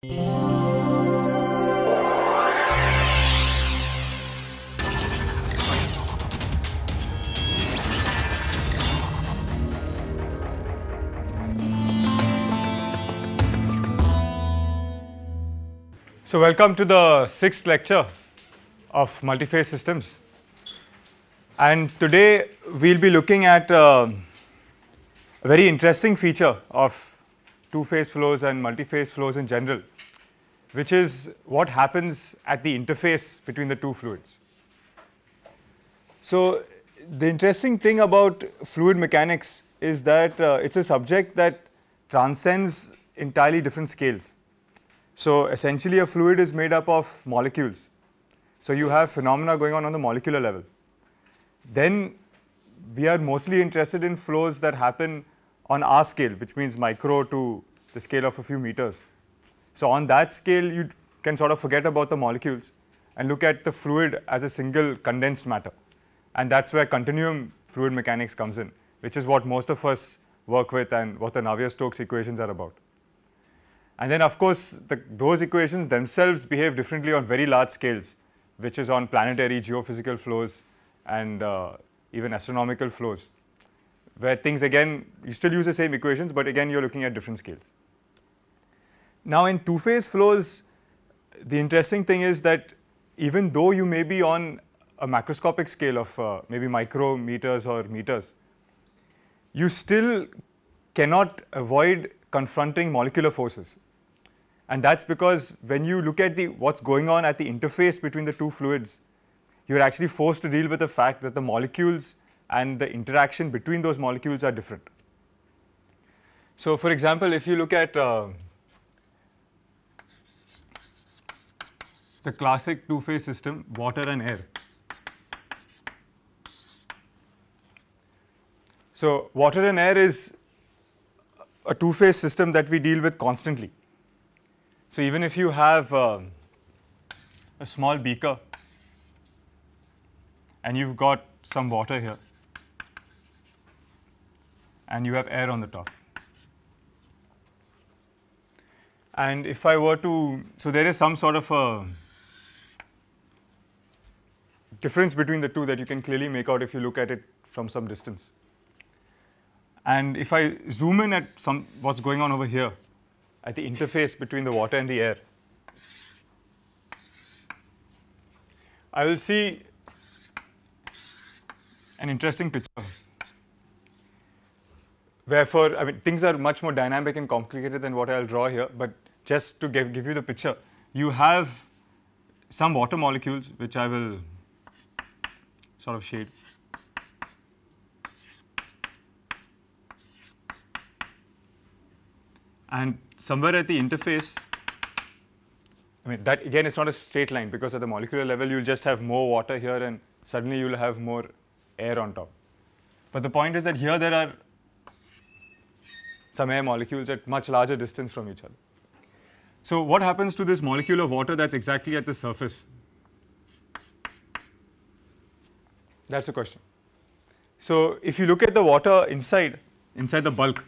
So welcome to the sixth lecture of multiphase systems. And today we'll be looking at uh, a very interesting feature of two-phase flows and multi-phase flows in general, which is what happens at the interface between the two fluids. So the interesting thing about fluid mechanics is that uh, it's a subject that transcends entirely different scales. So essentially a fluid is made up of molecules. So you have phenomena going on on the molecular level. Then we are mostly interested in flows that happen on our scale, which means micro to the scale of a few meters. So on that scale, you can sort of forget about the molecules and look at the fluid as a single condensed matter. And that's where continuum fluid mechanics comes in, which is what most of us work with and what the Navier-Stokes equations are about. And then, of course, the, those equations themselves behave differently on very large scales, which is on planetary geophysical flows and uh, even astronomical flows where things again, you still use the same equations, but again you're looking at different scales. Now in two-phase flows, the interesting thing is that even though you may be on a macroscopic scale of uh, maybe micrometers or meters, you still cannot avoid confronting molecular forces. And that's because when you look at the what's going on at the interface between the two fluids, you're actually forced to deal with the fact that the molecules and the interaction between those molecules are different. So, for example, if you look at uh, the classic two-phase system, water and air. So, water and air is a two-phase system that we deal with constantly. So, even if you have uh, a small beaker and you've got some water here, and you have air on the top. And if I were to, so there is some sort of a difference between the two that you can clearly make out if you look at it from some distance. And if I zoom in at some what's going on over here, at the interface between the water and the air, I will see an interesting picture. Wherefore, I mean, things are much more dynamic and complicated than what I'll draw here, but just to give, give you the picture, you have some water molecules which I will sort of shade. And somewhere at the interface, I mean, that again it's not a straight line because at the molecular level, you'll just have more water here and suddenly you'll have more air on top. But the point is that here there are some air molecules at much larger distance from each other. So what happens to this molecule of water that's exactly at the surface? That's the question. So if you look at the water inside, inside the bulk,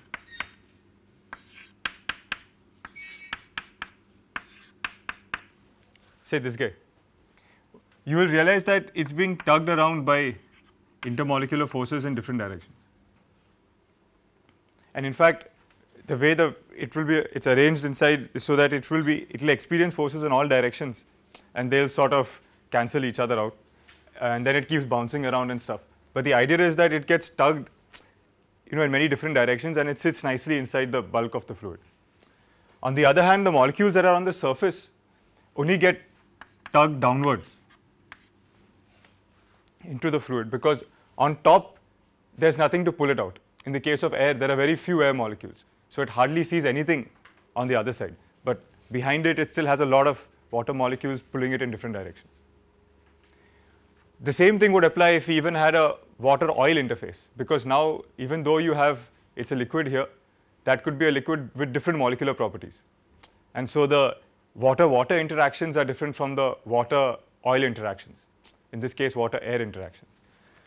say this guy, you will realize that it's being tugged around by intermolecular forces in different directions. And in fact, the way the it will be it's arranged inside so that it will be it will experience forces in all directions and they'll sort of cancel each other out and then it keeps bouncing around and stuff. But the idea is that it gets tugged you know in many different directions and it sits nicely inside the bulk of the fluid. On the other hand the molecules that are on the surface only get tugged downwards into the fluid because on top there is nothing to pull it out. In the case of air there are very few air molecules. So it hardly sees anything on the other side, but behind it, it still has a lot of water molecules pulling it in different directions. The same thing would apply if we even had a water oil interface because now even though you have it's a liquid here that could be a liquid with different molecular properties and so the water water interactions are different from the water oil interactions in this case water air interactions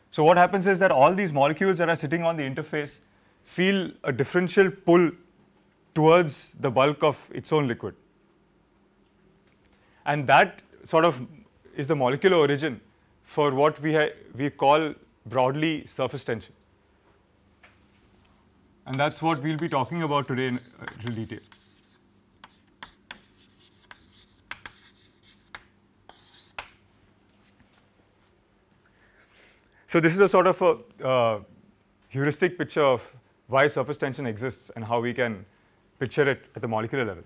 so what happens is that all these molecules that are sitting on the interface feel a differential pull towards the bulk of its own liquid. And that sort of is the molecular origin for what we, we call broadly surface tension. And that's what we'll be talking about today in uh, little detail. So this is a sort of a uh, heuristic picture of why surface tension exists and how we can picture it at the molecular level.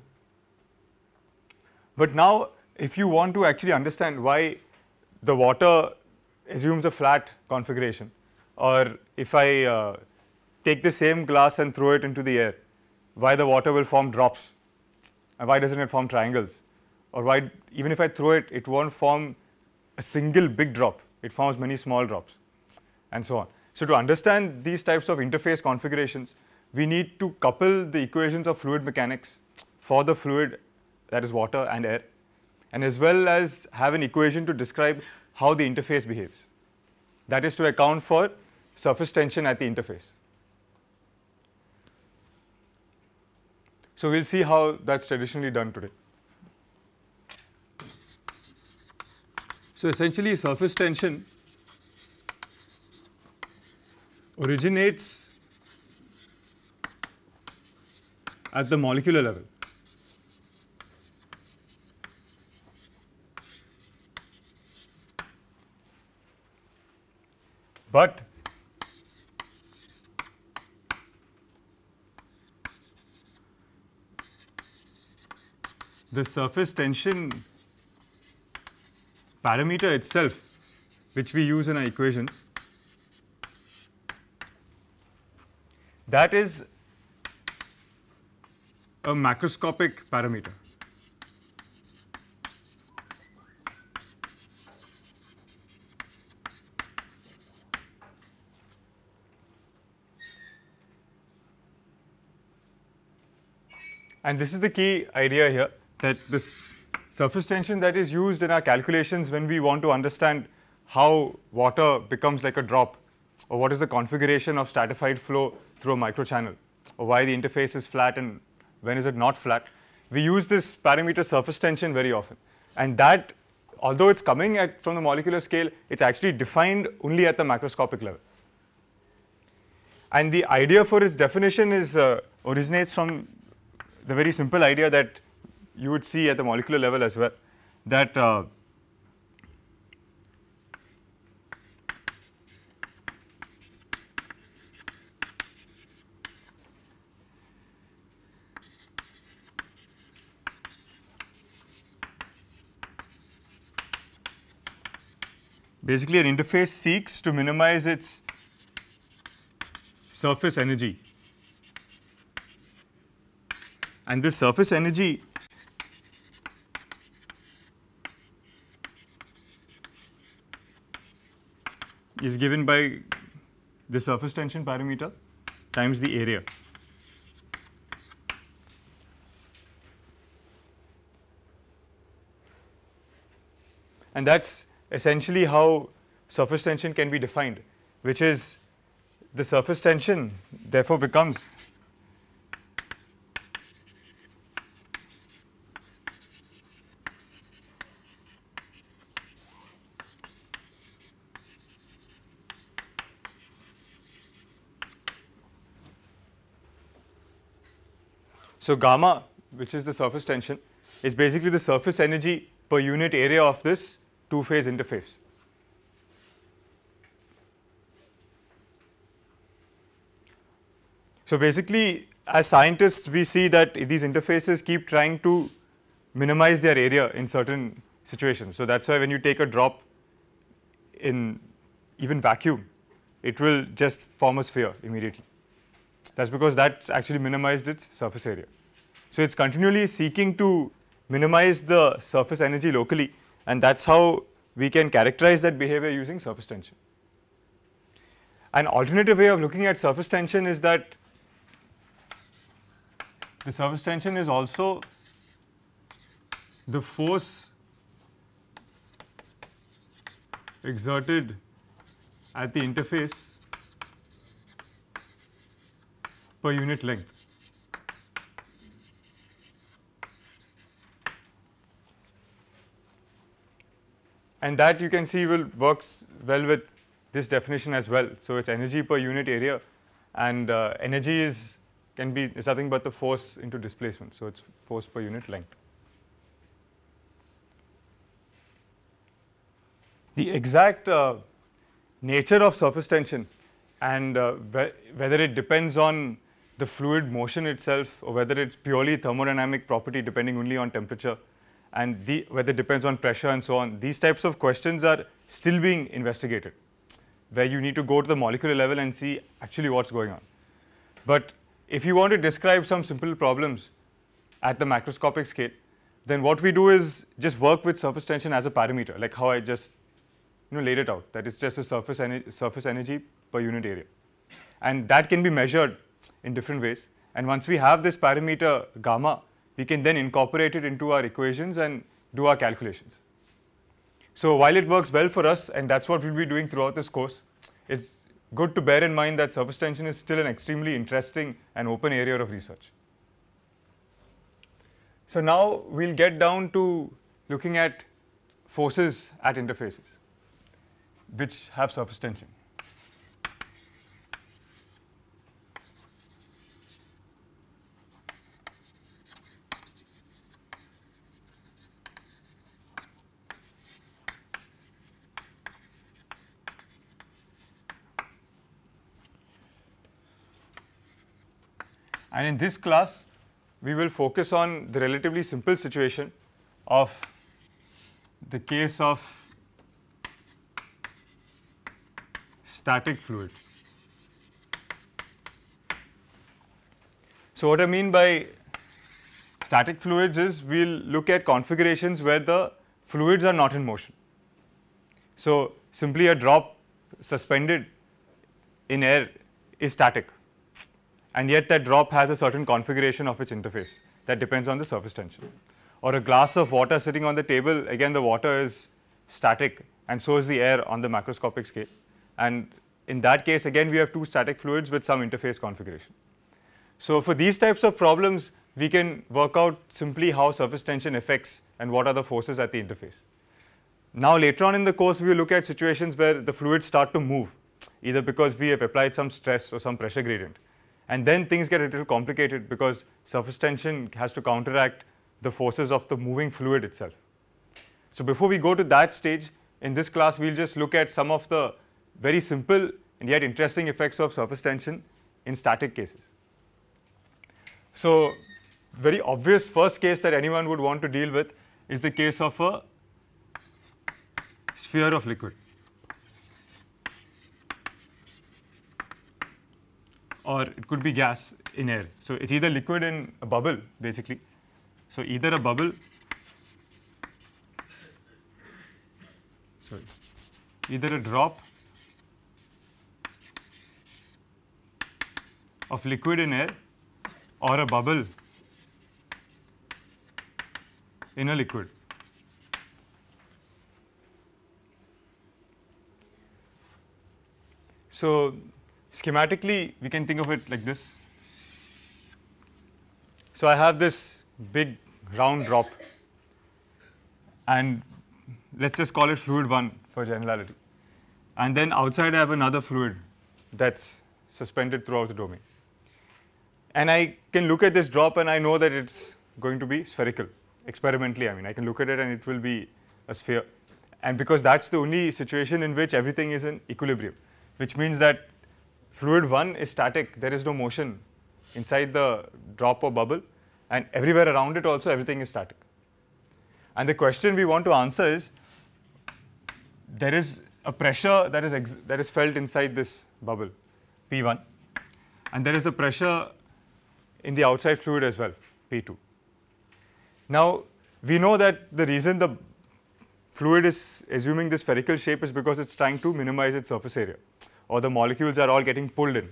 But now, if you want to actually understand why the water assumes a flat configuration or if I uh, take the same glass and throw it into the air, why the water will form drops and why doesn't it form triangles or why even if I throw it, it won't form a single big drop, it forms many small drops and so on. So to understand these types of interface configurations, we need to couple the equations of fluid mechanics for the fluid that is water and air and as well as have an equation to describe how the interface behaves. That is to account for surface tension at the interface. So, we will see how that is traditionally done today. So, essentially surface tension originates at the molecular level. But the surface tension parameter itself, which we use in our equations, That is a macroscopic parameter. And this is the key idea here that this surface tension that is used in our calculations when we want to understand how water becomes like a drop or what is the configuration of stratified flow through a microchannel, or why the interface is flat and when is it not flat. We use this parameter surface tension very often. And that, although it's coming at, from the molecular scale, it's actually defined only at the macroscopic level. And the idea for its definition is uh, originates from the very simple idea that you would see at the molecular level as well, that uh, Basically, an interface seeks to minimize its surface energy. And this surface energy is given by the surface tension parameter times the area. And that's essentially how surface tension can be defined, which is the surface tension therefore becomes So gamma, which is the surface tension, is basically the surface energy per unit area of this two-phase interface. So basically, as scientists, we see that these interfaces keep trying to minimize their area in certain situations. So that's why when you take a drop in even vacuum, it will just form a sphere immediately. That's because that's actually minimized its surface area. So it's continually seeking to minimize the surface energy locally and that is how we can characterize that behavior using surface tension. An alternative way of looking at surface tension is that the surface tension is also the force exerted at the interface per unit length. And that you can see will works well with this definition as well. So it's energy per unit area and uh, energy is can be is nothing but the force into displacement. So it's force per unit length. The exact uh, nature of surface tension and uh, whether it depends on the fluid motion itself or whether it's purely thermodynamic property depending only on temperature and the, whether it depends on pressure and so on, these types of questions are still being investigated, where you need to go to the molecular level and see actually what's going on. But if you want to describe some simple problems at the macroscopic scale, then what we do is just work with surface tension as a parameter, like how I just you know, laid it out, that it's just a surface, ener surface energy per unit area. And that can be measured in different ways. And once we have this parameter gamma, we can then incorporate it into our equations and do our calculations. So while it works well for us, and that's what we'll be doing throughout this course, it's good to bear in mind that surface tension is still an extremely interesting and open area of research. So now we'll get down to looking at forces at interfaces which have surface tension. And in this class, we will focus on the relatively simple situation of the case of static fluid. So, what I mean by static fluids is we will look at configurations where the fluids are not in motion. So, simply a drop suspended in air is static and yet that drop has a certain configuration of its interface that depends on the surface tension. Or a glass of water sitting on the table, again the water is static and so is the air on the macroscopic scale. And in that case, again, we have two static fluids with some interface configuration. So for these types of problems, we can work out simply how surface tension affects and what are the forces at the interface. Now later on in the course, we will look at situations where the fluids start to move, either because we have applied some stress or some pressure gradient. And then things get a little complicated because surface tension has to counteract the forces of the moving fluid itself. So before we go to that stage, in this class, we'll just look at some of the very simple and yet interesting effects of surface tension in static cases. So the very obvious first case that anyone would want to deal with is the case of a sphere of liquid. or it could be gas in air. So it's either liquid in a bubble basically. So either a bubble, sorry, either a drop of liquid in air or a bubble in a liquid. So schematically we can think of it like this. So, I have this big round drop and let us just call it fluid 1 for generality and then outside I have another fluid that is suspended throughout the domain. And I can look at this drop and I know that it is going to be spherical experimentally I mean I can look at it and it will be a sphere and because that is the only situation in which everything is in equilibrium which means that Fluid 1 is static, there is no motion inside the drop or bubble and everywhere around it also everything is static. And the question we want to answer is, there is a pressure that is, that is felt inside this bubble, P1, and there is a pressure in the outside fluid as well, P2. Now, we know that the reason the fluid is assuming this spherical shape is because it's trying to minimize its surface area or the molecules are all getting pulled in.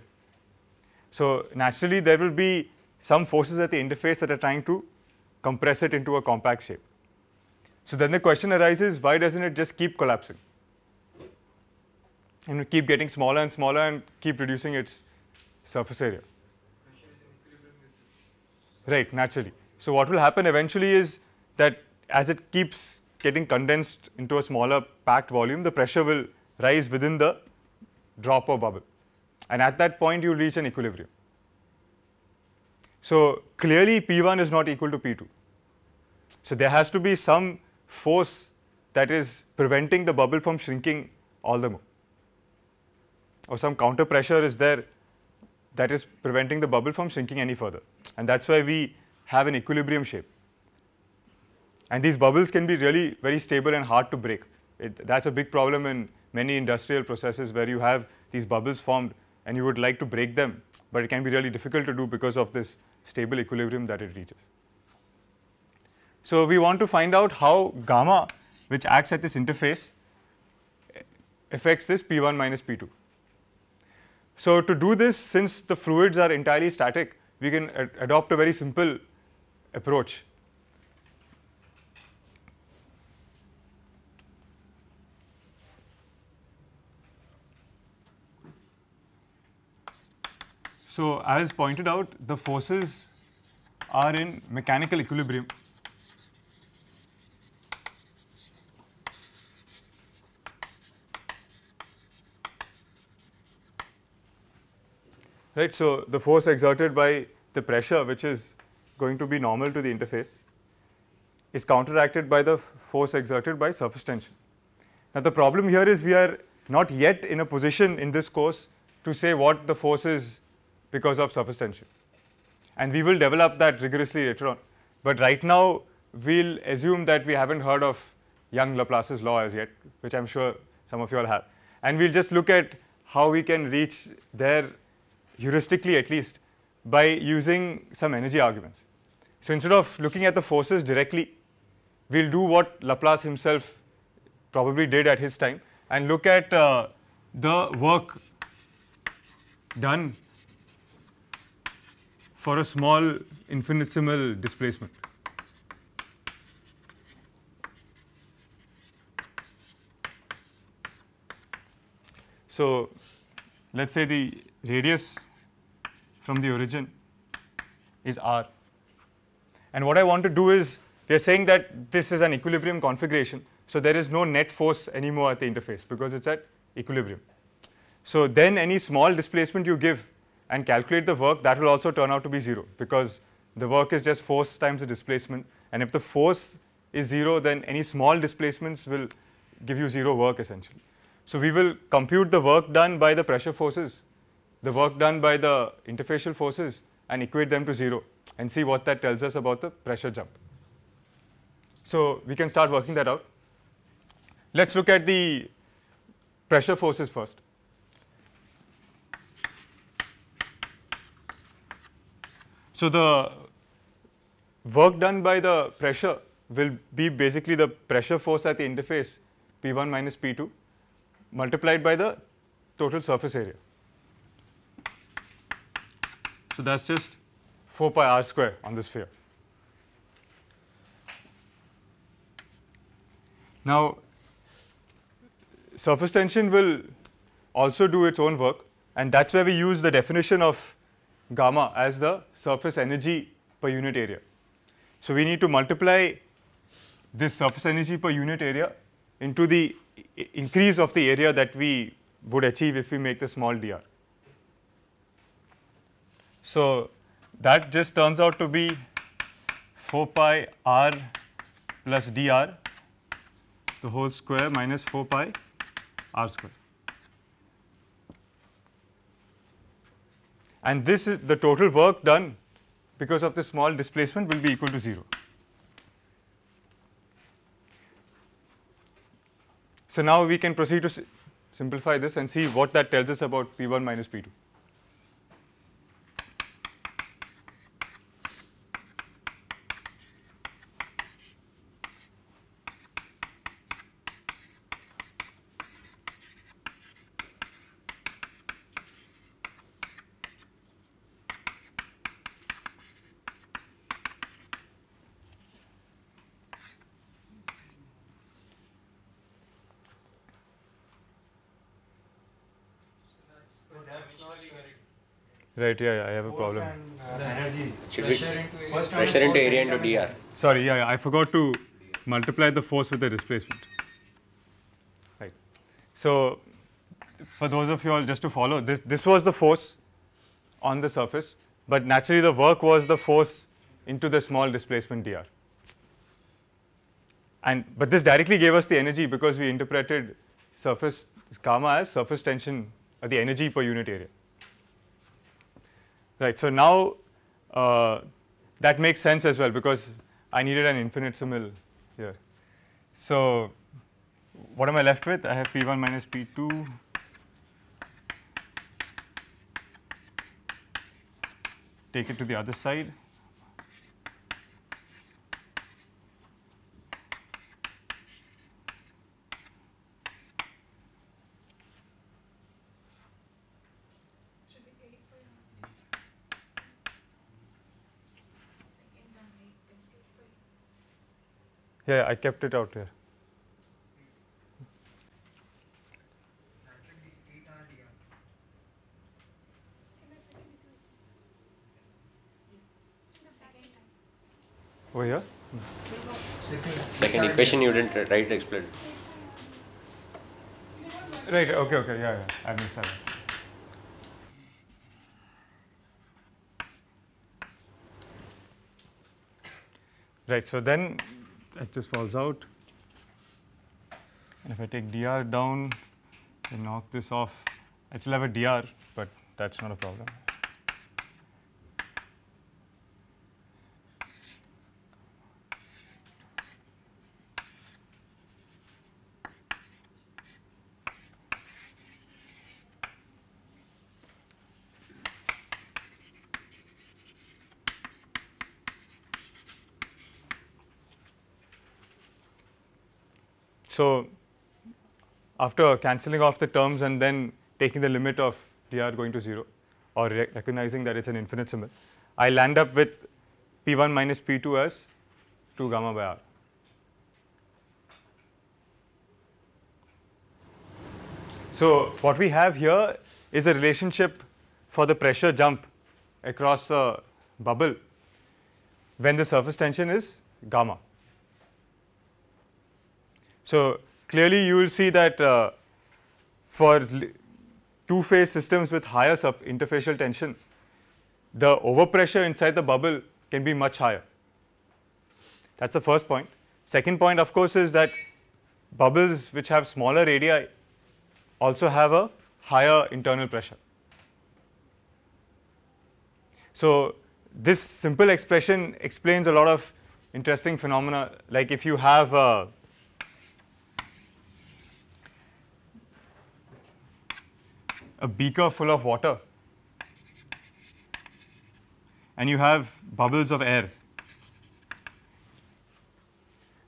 So naturally, there will be some forces at the interface that are trying to compress it into a compact shape. So then the question arises, why doesn't it just keep collapsing? And keep getting smaller and smaller and keep reducing its surface area. Right, naturally. So what will happen eventually is that as it keeps getting condensed into a smaller packed volume, the pressure will rise within the dropper bubble. And at that point, you reach an equilibrium. So clearly, P1 is not equal to P2. So there has to be some force that is preventing the bubble from shrinking all the more. Or some counter pressure is there that is preventing the bubble from shrinking any further. And that's why we have an equilibrium shape. And these bubbles can be really very stable and hard to break. It, that's a big problem in many industrial processes where you have these bubbles formed and you would like to break them, but it can be really difficult to do because of this stable equilibrium that it reaches. So, we want to find out how gamma which acts at this interface affects this P1 minus P2. So, to do this since the fluids are entirely static, we can ad adopt a very simple approach So as pointed out, the forces are in mechanical equilibrium. Right, so the force exerted by the pressure which is going to be normal to the interface is counteracted by the force exerted by surface tension. Now the problem here is we are not yet in a position in this course to say what the force is because of surface tension. And we will develop that rigorously later on. But right now, we'll assume that we haven't heard of Young Laplace's law as yet, which I'm sure some of you all have. And we'll just look at how we can reach there heuristically at least by using some energy arguments. So instead of looking at the forces directly, we'll do what Laplace himself probably did at his time and look at uh, the work done for a small infinitesimal displacement. So, let us say the radius from the origin is r. And what I want to do is, we are saying that this is an equilibrium configuration. So, there is no net force anymore at the interface because it is at equilibrium. So, then any small displacement you give and calculate the work, that will also turn out to be 0 because the work is just force times the displacement. And if the force is 0, then any small displacements will give you 0 work essentially. So we will compute the work done by the pressure forces, the work done by the interfacial forces and equate them to 0 and see what that tells us about the pressure jump. So we can start working that out. Let's look at the pressure forces first. So the work done by the pressure will be basically the pressure force at the interface P1 minus P2 multiplied by the total surface area. So that's just 4 pi r square on the sphere. Now, surface tension will also do its own work and that's where we use the definition of gamma as the surface energy per unit area. So, we need to multiply this surface energy per unit area into the increase of the area that we would achieve if we make the small dr. So, that just turns out to be 4 pi r plus dr the whole square minus 4 pi r square. And this is the total work done because of the small displacement will be equal to 0. So now we can proceed to simplify this and see what that tells us about P1 minus P2. Right, yeah, yeah I have a problem. And, uh, energy. area, pressure, pressure into area into dr. Sorry, yeah, yeah, I forgot to multiply the force with the displacement. Right. So, for those of you all just to follow, this, this was the force on the surface, but naturally the work was the force into the small displacement dr. And, but this directly gave us the energy because we interpreted surface gamma as surface tension or the energy per unit area. Right, so now uh, that makes sense as well because I needed an infinitesimal here. So what am I left with? I have P1 minus P2 take it to the other side Yeah, I kept it out here. Over here? Second equation you didn't write explain. Right, okay, okay, yeah, yeah, I missed that. Right, so then Hs falls out and if I take dr down, and knock this off, I still have a dr but that is not a problem. So, after cancelling off the terms and then taking the limit of dr going to 0 or recognizing that it's an infinitesimal, i land up with p1 minus p2 as 2 gamma by r. So, what we have here is a relationship for the pressure jump across a bubble when the surface tension is gamma. So, clearly you will see that uh, for two phase systems with higher sub interfacial tension, the overpressure inside the bubble can be much higher. That is the first point. Second point of course is that bubbles which have smaller radii also have a higher internal pressure. So, this simple expression explains a lot of interesting phenomena like if you have a a beaker full of water and you have bubbles of air,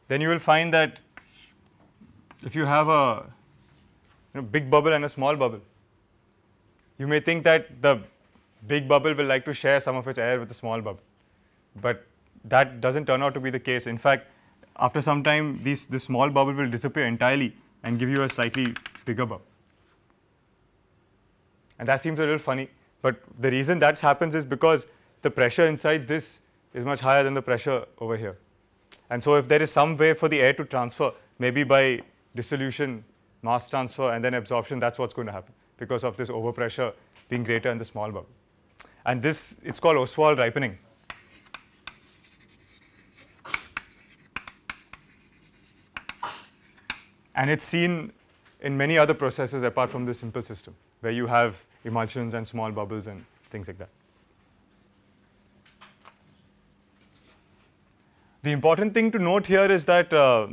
then you will find that if you have a you know, big bubble and a small bubble, you may think that the big bubble will like to share some of its air with the small bubble, but that does not turn out to be the case. In fact, after some time these, this small bubble will disappear entirely and give you a slightly bigger bubble. And that seems a little funny, but the reason that happens is because the pressure inside this is much higher than the pressure over here. And so if there is some way for the air to transfer, maybe by dissolution, mass transfer, and then absorption, that's what's going to happen because of this overpressure being greater in the small bubble. And this, it's called Oswald ripening. And it's seen in many other processes apart from this simple system where you have emulsions and small bubbles and things like that. The important thing to note here is that, uh,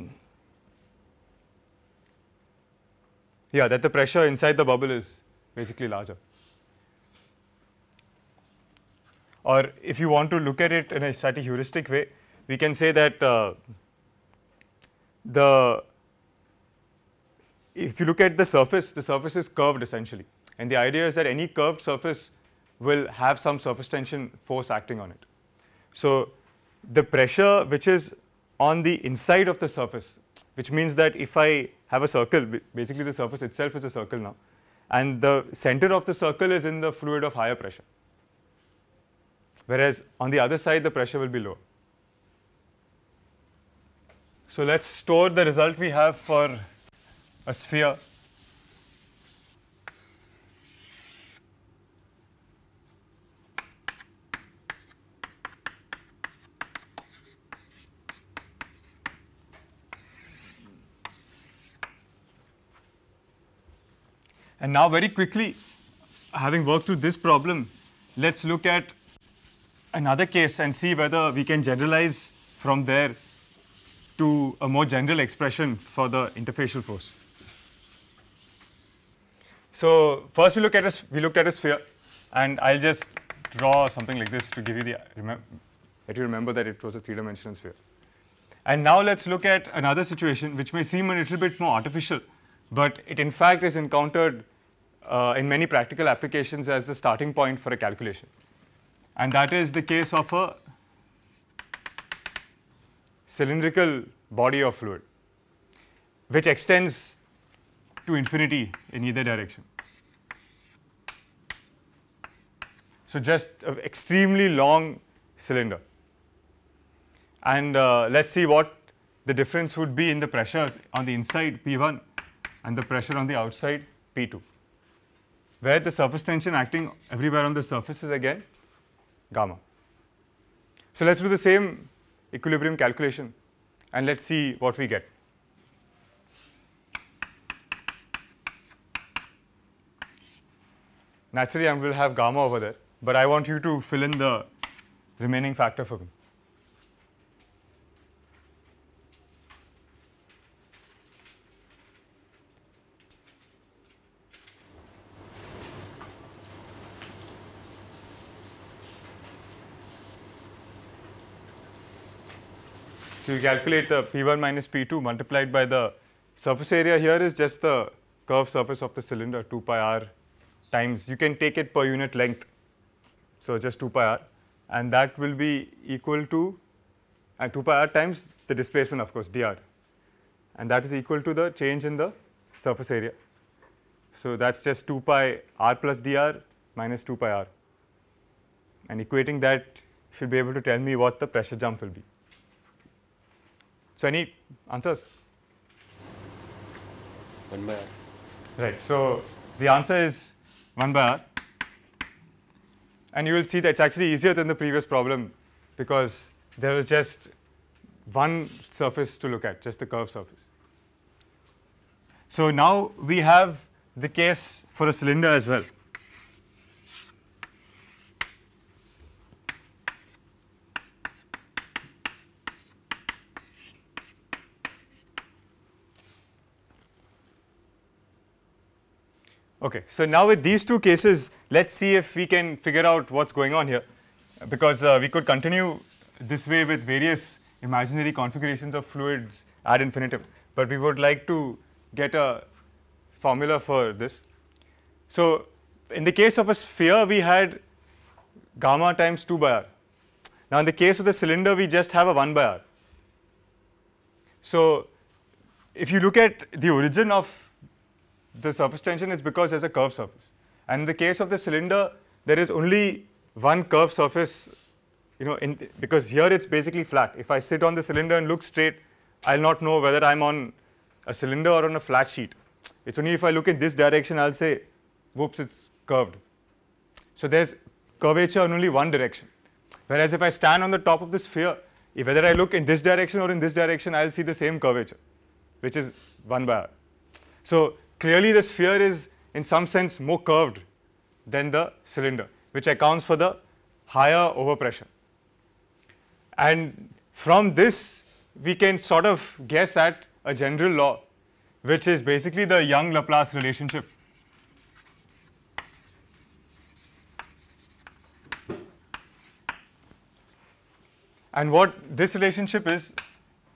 yeah, that the pressure inside the bubble is basically larger. Or if you want to look at it in a slightly heuristic way, we can say that uh, the if you look at the surface, the surface is curved essentially. And the idea is that any curved surface will have some surface tension force acting on it. So the pressure which is on the inside of the surface, which means that if I have a circle, basically the surface itself is a circle now, and the center of the circle is in the fluid of higher pressure, whereas on the other side the pressure will be lower. So let's store the result we have for a sphere And now very quickly, having worked through this problem, let's look at another case and see whether we can generalize from there to a more general expression for the interfacial force. So first we look at a, we looked at a sphere, and I'll just draw something like this to give you the Let you remember that it was a three-dimensional sphere. And now let's look at another situation which may seem a little bit more artificial, but it in fact is encountered uh, in many practical applications as the starting point for a calculation. And that is the case of a cylindrical body of fluid which extends to infinity in either direction. So, just an extremely long cylinder. And uh, let us see what the difference would be in the pressures on the inside P1 and the pressure on the outside P2 where the surface tension acting everywhere on the surface is again gamma. So, let us do the same equilibrium calculation and let us see what we get. Naturally, I will have gamma over there, but I want you to fill in the remaining factor for me. So you calculate the P1 minus P2 multiplied by the surface area here is just the curved surface of the cylinder 2 pi r times you can take it per unit length. So just 2 pi r and that will be equal to and uh, 2 pi r times the displacement of course dr and that is equal to the change in the surface area. So that's just 2 pi r plus dr minus 2 pi r and equating that should be able to tell me what the pressure jump will be. So any answers? One by R. Right. So the answer is one by R. And you will see that it's actually easier than the previous problem because there was just one surface to look at, just the curved surface. So now we have the case for a cylinder as well. Okay, so now with these two cases, let's see if we can figure out what's going on here because uh, we could continue this way with various imaginary configurations of fluids ad infinitum, but we would like to get a formula for this. So, in the case of a sphere, we had gamma times 2 by r. Now, in the case of the cylinder, we just have a 1 by r. So, if you look at the origin of the surface tension is because there's a curved surface. And in the case of the cylinder, there is only one curved surface, you know, in, because here it's basically flat. If I sit on the cylinder and look straight, I'll not know whether I'm on a cylinder or on a flat sheet. It's only if I look in this direction, I'll say, whoops, it's curved. So there's curvature in only one direction. Whereas if I stand on the top of the sphere, if whether I look in this direction or in this direction, I'll see the same curvature, which is 1 by r. So clearly the sphere is in some sense more curved than the cylinder, which accounts for the higher overpressure. And from this, we can sort of guess at a general law, which is basically the Young-Laplace relationship. And what this relationship is,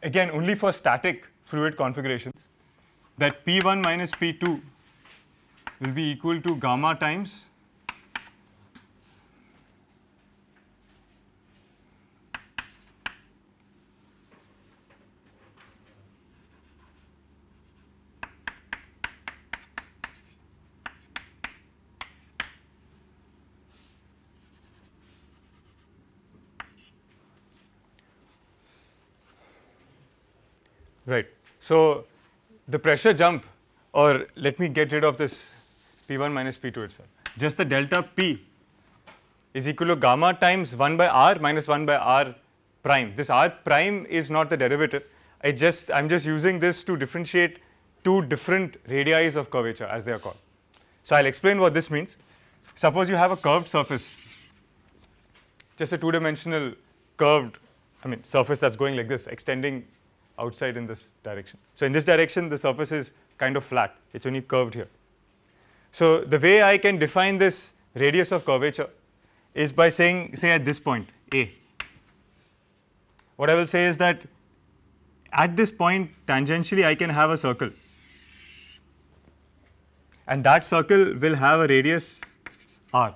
again, only for static fluid configurations, that P1 minus P2 will be equal to gamma times right. So, the pressure jump or let me get rid of this P1 minus P2 itself. Just the delta P is equal to gamma times 1 by R minus 1 by R prime. This R prime is not the derivative. I just I am just using this to differentiate two different radii of curvature as they are called. So, I will explain what this means. Suppose you have a curved surface, just a two dimensional curved I mean surface that is going like this extending outside in this direction. So in this direction, the surface is kind of flat. It's only curved here. So the way I can define this radius of curvature is by saying, say at this point, A. What I will say is that at this point, tangentially, I can have a circle. And that circle will have a radius R.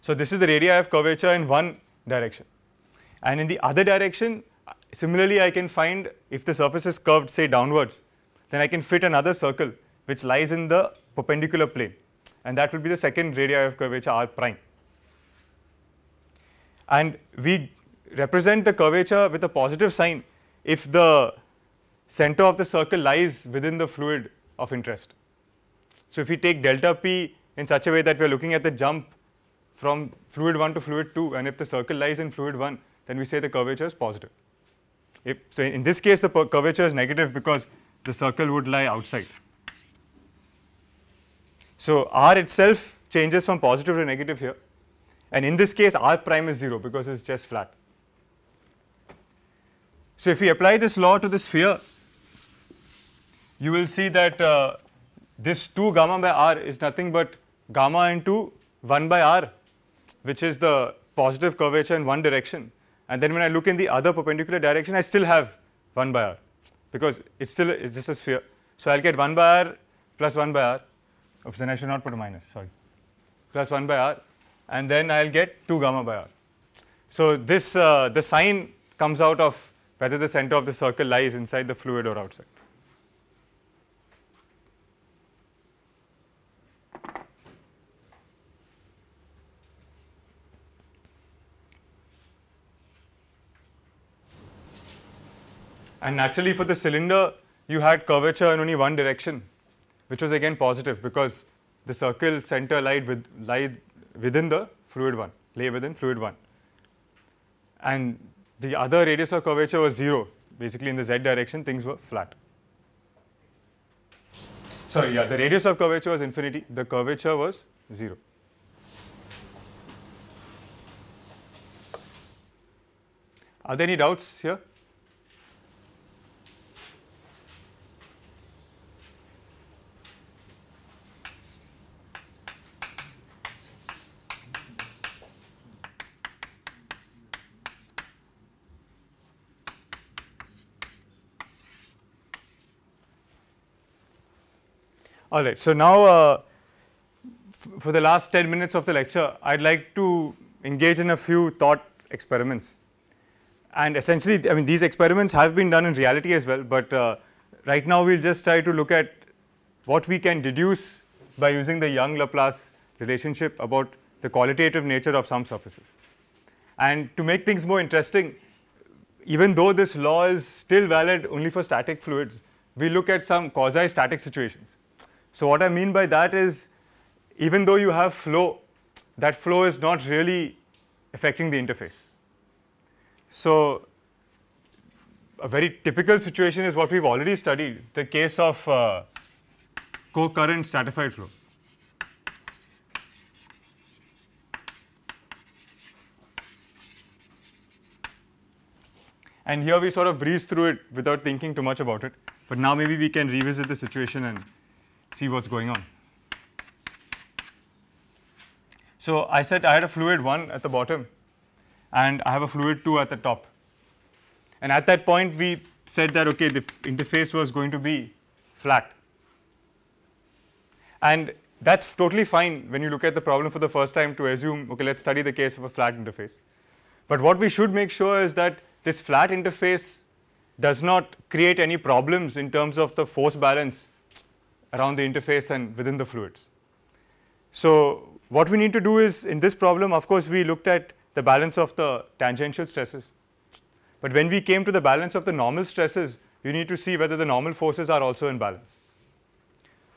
So this is the radii of curvature in one direction. And in the other direction, Similarly, I can find if the surface is curved, say downwards, then I can fit another circle which lies in the perpendicular plane. And that will be the second radii of curvature r prime. And we represent the curvature with a positive sign if the center of the circle lies within the fluid of interest. So, if we take delta p in such a way that we are looking at the jump from fluid 1 to fluid 2 and if the circle lies in fluid 1, then we say the curvature is positive. If, so in this case, the curvature is negative because the circle would lie outside. So r itself changes from positive to negative here. And in this case, r prime is 0 because it's just flat. So if we apply this law to the sphere, you will see that uh, this 2 gamma by r is nothing but gamma into 1 by r, which is the positive curvature in one direction. And then when I look in the other perpendicular direction, I still have 1 by r because it's still it's just a sphere. So I'll get 1 by r plus 1 by r. Oops, then I should not put a minus, sorry. Plus 1 by r. And then I'll get 2 gamma by r. So this, uh, the sign comes out of whether the center of the circle lies inside the fluid or outside. And naturally for the cylinder, you had curvature in only one direction, which was again positive because the circle center lied, with, lied within the fluid 1, lay within fluid 1. And the other radius of curvature was 0, basically in the z direction things were flat. Sorry, yeah, the radius of curvature was infinity, the curvature was 0. Are there any doubts here? All right. So now, uh, for the last 10 minutes of the lecture, I'd like to engage in a few thought experiments. And essentially, I mean, these experiments have been done in reality as well, but uh, right now we'll just try to look at what we can deduce by using the Young-Laplace relationship about the qualitative nature of some surfaces. And to make things more interesting, even though this law is still valid only for static fluids, we look at some quasi-static situations. So what I mean by that is even though you have flow, that flow is not really affecting the interface. So a very typical situation is what we've already studied, the case of uh, co-current stratified flow. And here we sort of breeze through it without thinking too much about it. But now maybe we can revisit the situation and see what's going on. So I said I had a fluid 1 at the bottom and I have a fluid 2 at the top. And at that point we said that okay the interface was going to be flat. And that's totally fine when you look at the problem for the first time to assume okay let's study the case of a flat interface. But what we should make sure is that this flat interface does not create any problems in terms of the force balance around the interface and within the fluids. So, what we need to do is in this problem of course, we looked at the balance of the tangential stresses, but when we came to the balance of the normal stresses you need to see whether the normal forces are also in balance.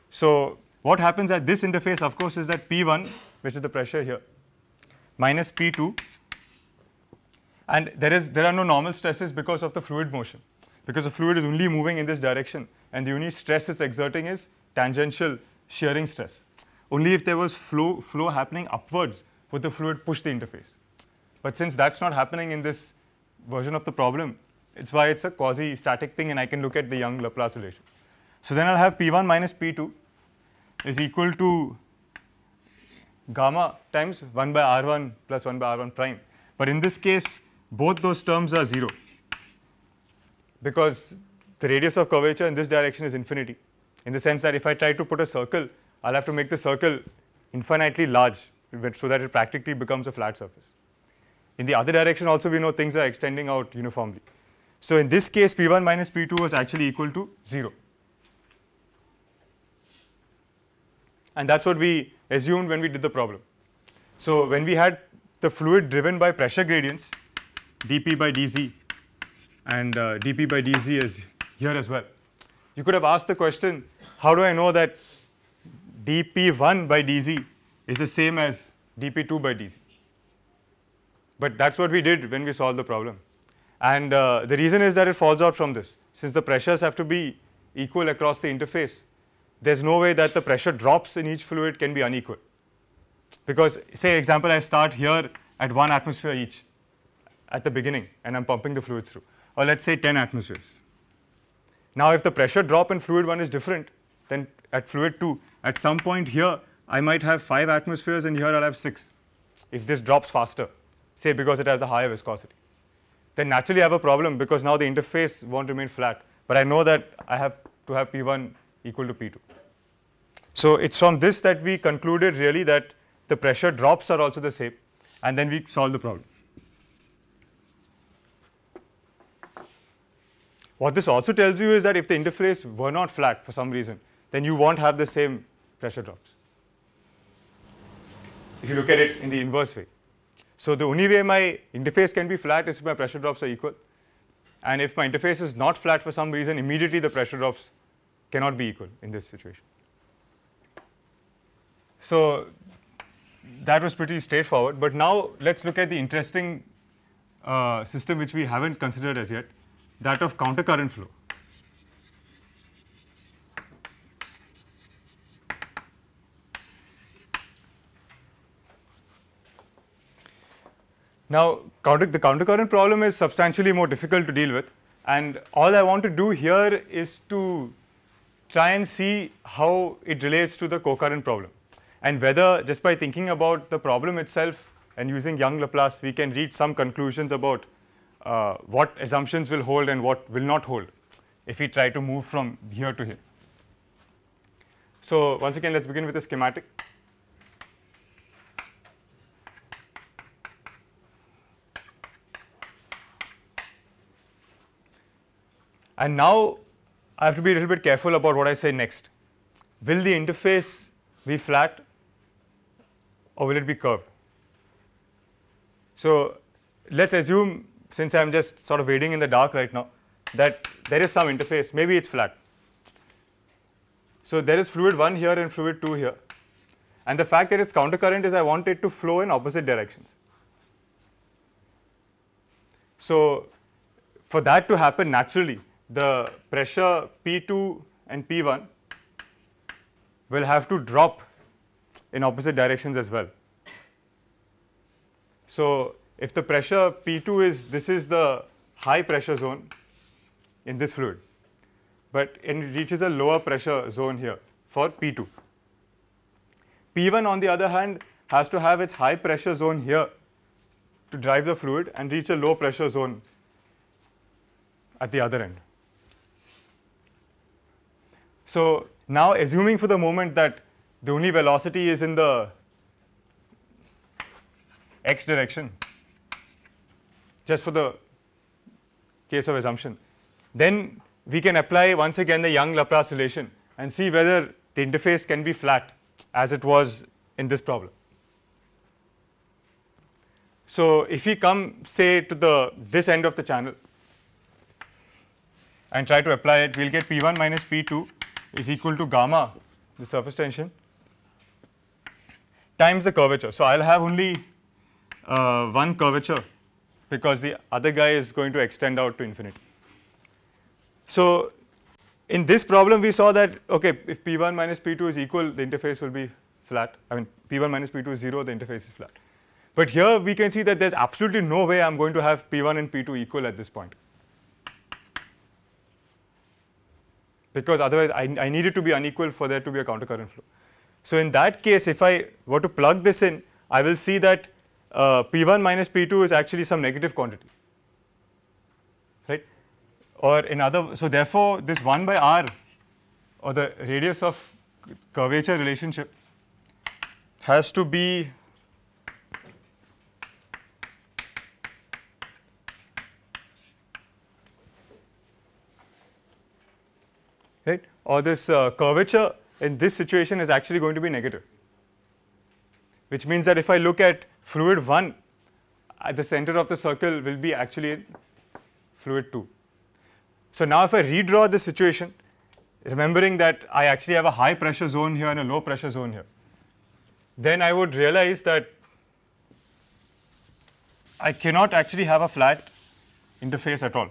So, what happens at this interface of course is that P1 which is the pressure here minus P2 and there is there are no normal stresses because of the fluid motion because the fluid is only moving in this direction and the only stress it's exerting is tangential shearing stress. Only if there was flow, flow happening upwards would the fluid push the interface. But since that's not happening in this version of the problem, it's why it's a quasi-static thing and I can look at the Young Laplace relation. So then I'll have P1 minus P2 is equal to gamma times 1 by R1 plus 1 by R1 prime. But in this case, both those terms are 0 because the radius of curvature in this direction is infinity in the sense that if I try to put a circle, I'll have to make the circle infinitely large so that it practically becomes a flat surface. In the other direction also we know things are extending out uniformly. So in this case P1 minus P2 was actually equal to 0. And that's what we assumed when we did the problem. So when we had the fluid driven by pressure gradients dP by dZ and uh, dP by dZ is here as well. You could have asked the question how do I know that dp1 by dz is the same as dp2 by dz? But that's what we did when we solved the problem. And uh, the reason is that it falls out from this. Since the pressures have to be equal across the interface, there's no way that the pressure drops in each fluid can be unequal. Because say example I start here at 1 atmosphere each at the beginning and I'm pumping the fluid through or let's say 10 atmospheres. Now if the pressure drop in fluid 1 is different, then at fluid 2, at some point here, I might have 5 atmospheres and here I'll have 6 if this drops faster, say because it has the higher viscosity. Then naturally I have a problem because now the interface won't remain flat, but I know that I have to have P1 equal to P2. So it's from this that we concluded really that the pressure drops are also the same and then we solve the problem. What this also tells you is that if the interface were not flat for some reason, then you won't have the same pressure drops. If you look at it in the inverse way. So the only way my interface can be flat is if my pressure drops are equal. And if my interface is not flat for some reason, immediately the pressure drops cannot be equal in this situation. So that was pretty straightforward. But now let's look at the interesting uh, system which we haven't considered as yet, that of countercurrent flow. Now, counter, the countercurrent problem is substantially more difficult to deal with. And all I want to do here is to try and see how it relates to the cocurrent problem. And whether just by thinking about the problem itself and using Young-Laplace, we can reach some conclusions about uh, what assumptions will hold and what will not hold if we try to move from here to here. So once again, let's begin with a schematic. And now I have to be a little bit careful about what I say next. Will the interface be flat or will it be curved? So let's assume, since I'm just sort of wading in the dark right now, that there is some interface, maybe it's flat. So there is fluid 1 here and fluid 2 here. And the fact that it's countercurrent is I want it to flow in opposite directions. So for that to happen naturally, the pressure P2 and P1 will have to drop in opposite directions as well. So, if the pressure P2 is this is the high pressure zone in this fluid, but it reaches a lower pressure zone here for P2. P1 on the other hand has to have its high pressure zone here to drive the fluid and reach a low pressure zone at the other end. So now assuming for the moment that the only velocity is in the x direction, just for the case of assumption, then we can apply once again the Young Laplace relation and see whether the interface can be flat as it was in this problem. So if we come say to the this end of the channel and try to apply it, we'll get P1 minus P2 is equal to gamma, the surface tension, times the curvature. So, I will have only uh, one curvature because the other guy is going to extend out to infinity. So, in this problem we saw that okay if p1 minus p2 is equal the interface will be flat I mean p1 minus p2 is 0 the interface is flat. But here we can see that there is absolutely no way I am going to have p1 and p2 equal at this point. because otherwise I, I need it to be unequal for there to be a countercurrent flow. So in that case, if I were to plug this in, I will see that uh, P1 minus P2 is actually some negative quantity, right? Or in other, so therefore this 1 by r or the radius of curvature relationship has to be or this uh, curvature in this situation is actually going to be negative, which means that if I look at fluid 1, at uh, the center of the circle will be actually fluid 2. So, now if I redraw this situation, remembering that I actually have a high pressure zone here and a low pressure zone here, then I would realize that I cannot actually have a flat interface at all.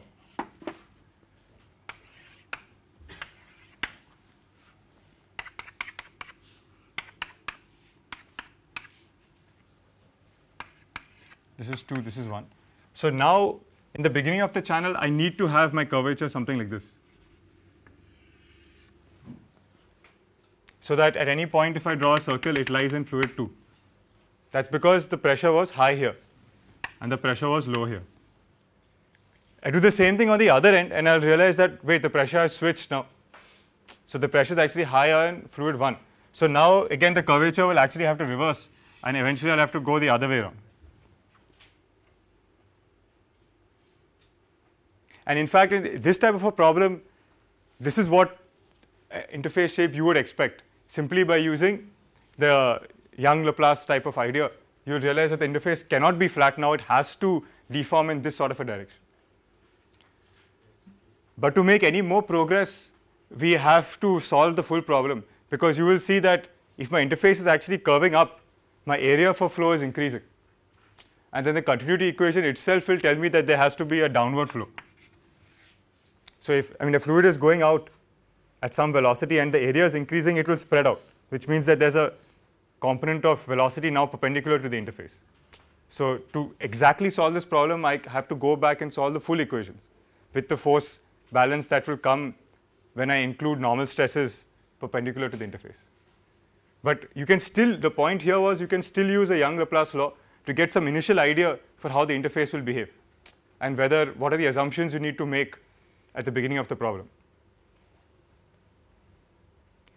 this is 2, this is 1. So now, in the beginning of the channel, I need to have my curvature something like this. So that at any point, if I draw a circle, it lies in fluid 2. That's because the pressure was high here, and the pressure was low here. I do the same thing on the other end, and I'll realize that, wait, the pressure has switched now. So the pressure is actually higher in fluid 1. So now, again, the curvature will actually have to reverse, and eventually I'll have to go the other way around. And in fact, in this type of a problem, this is what uh, interface shape you would expect. Simply by using the Young-Laplace type of idea, you realize that the interface cannot be flat now. It has to deform in this sort of a direction. But to make any more progress, we have to solve the full problem because you will see that if my interface is actually curving up, my area for flow is increasing. And then the continuity equation itself will tell me that there has to be a downward flow. So if, I mean, the fluid is going out at some velocity and the area is increasing, it will spread out, which means that there's a component of velocity now perpendicular to the interface. So to exactly solve this problem, I have to go back and solve the full equations with the force balance that will come when I include normal stresses perpendicular to the interface. But you can still, the point here was you can still use a Young Laplace law to get some initial idea for how the interface will behave and whether, what are the assumptions you need to make at the beginning of the problem.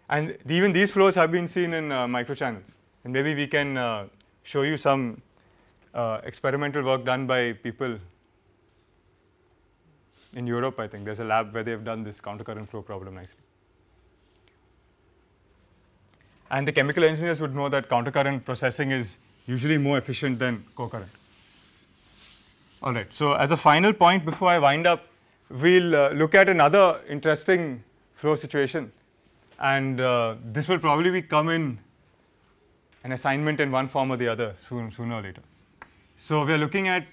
And the, even these flows have been seen in uh, microchannels. And maybe we can uh, show you some uh, experimental work done by people in Europe, I think. There's a lab where they've done this countercurrent flow problem nicely. And the chemical engineers would know that countercurrent processing is usually more efficient than cocurrent. All right, so as a final point before I wind up, we'll uh, look at another interesting flow situation and uh, this will probably be come in an assignment in one form or the other soon, sooner or later. So, we are looking at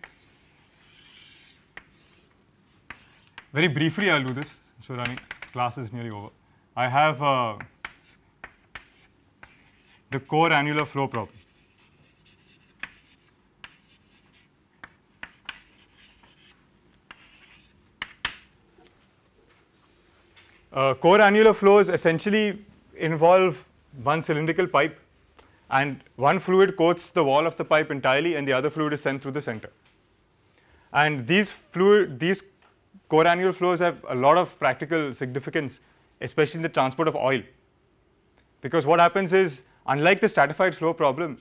very briefly I will do this. So, Rani class is nearly over. I have uh, the core annular flow problem. Uh, core annular flows essentially involve one cylindrical pipe and one fluid coats the wall of the pipe entirely and the other fluid is sent through the center. And these fluid, these core annular flows have a lot of practical significance, especially in the transport of oil. Because what happens is, unlike the stratified flow problem,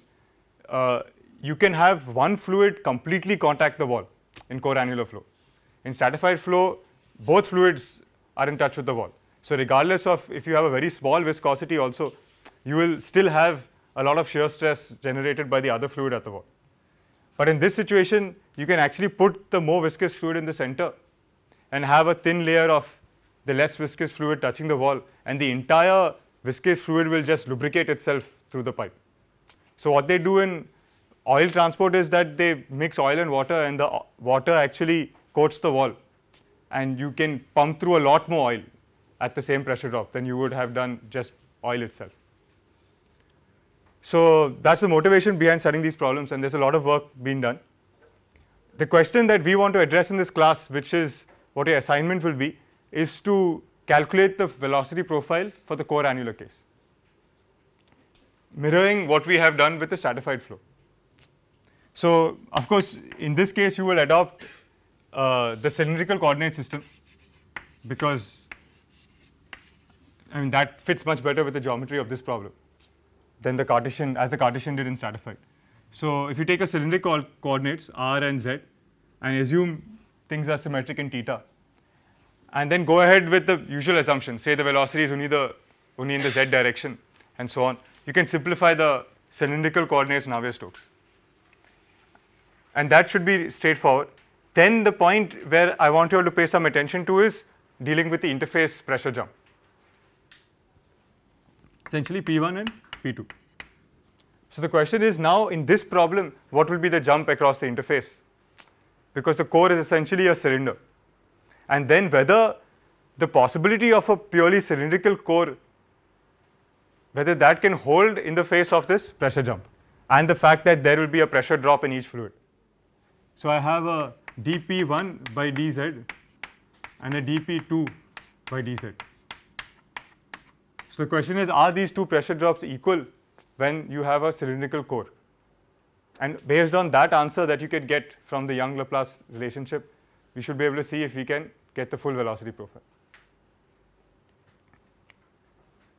uh, you can have one fluid completely contact the wall in core annular flow. In stratified flow, both fluids are in touch with the wall. So regardless of if you have a very small viscosity also, you will still have a lot of shear stress generated by the other fluid at the wall. But in this situation, you can actually put the more viscous fluid in the center and have a thin layer of the less viscous fluid touching the wall and the entire viscous fluid will just lubricate itself through the pipe. So what they do in oil transport is that they mix oil and water and the water actually coats the wall and you can pump through a lot more oil at the same pressure drop than you would have done just oil itself. So that's the motivation behind setting these problems and there's a lot of work being done. The question that we want to address in this class which is what your assignment will be is to calculate the velocity profile for the core annular case mirroring what we have done with the stratified flow. So, of course, in this case you will adopt uh, the cylindrical coordinate system because I mean, that fits much better with the geometry of this problem than the Cartesian, as the Cartesian did in stratified. So if you take a cylindrical co coordinates r and z and assume things are symmetric in theta and then go ahead with the usual assumptions, say the velocity is only, the, only in the z direction and so on, you can simplify the cylindrical coordinates Navier-Stokes. And that should be straightforward. Then the point where I want you all to pay some attention to is dealing with the interface pressure jump essentially P1 and P2. So the question is now in this problem, what will be the jump across the interface? Because the core is essentially a cylinder. And then whether the possibility of a purely cylindrical core, whether that can hold in the face of this pressure jump and the fact that there will be a pressure drop in each fluid. So I have a dp1 by dz and a dp2 by dz. So, the question is are these two pressure drops equal when you have a cylindrical core? And based on that answer that you can get from the Young-Laplace relationship, we should be able to see if we can get the full velocity profile.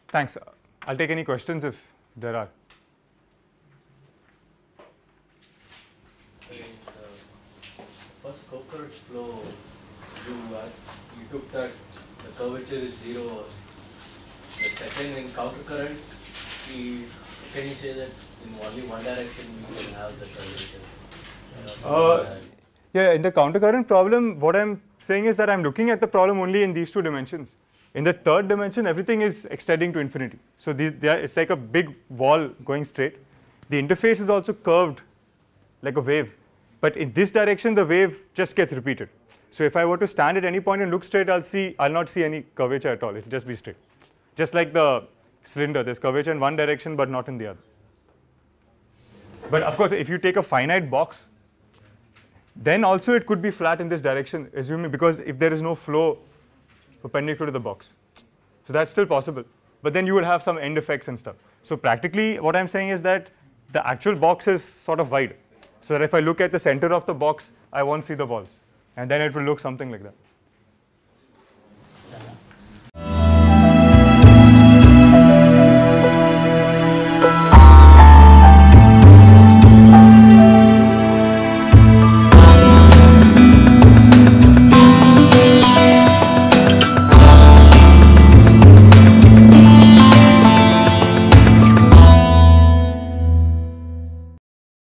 Thanks. I'll take any questions if there are. first Cockroach flow, you, uh, you took that the curvature is 0 Second, in counter we, can you say that in only one direction we can have the transition? Uh, yeah, in the countercurrent problem, what I'm saying is that I'm looking at the problem only in these two dimensions. In the third dimension, everything is extending to infinity. So these, are, it's like a big wall going straight. The interface is also curved like a wave. But in this direction, the wave just gets repeated. So if I were to stand at any point and look straight, I'll see, I'll not see any curvature at all. It'll just be straight. Just like the cylinder, there's curvature in one direction but not in the other. But of course, if you take a finite box, then also it could be flat in this direction, assuming because if there is no flow perpendicular to the box. So that's still possible. But then you will have some end effects and stuff. So practically what I'm saying is that the actual box is sort of wide. So that if I look at the center of the box, I won't see the walls, And then it will look something like that.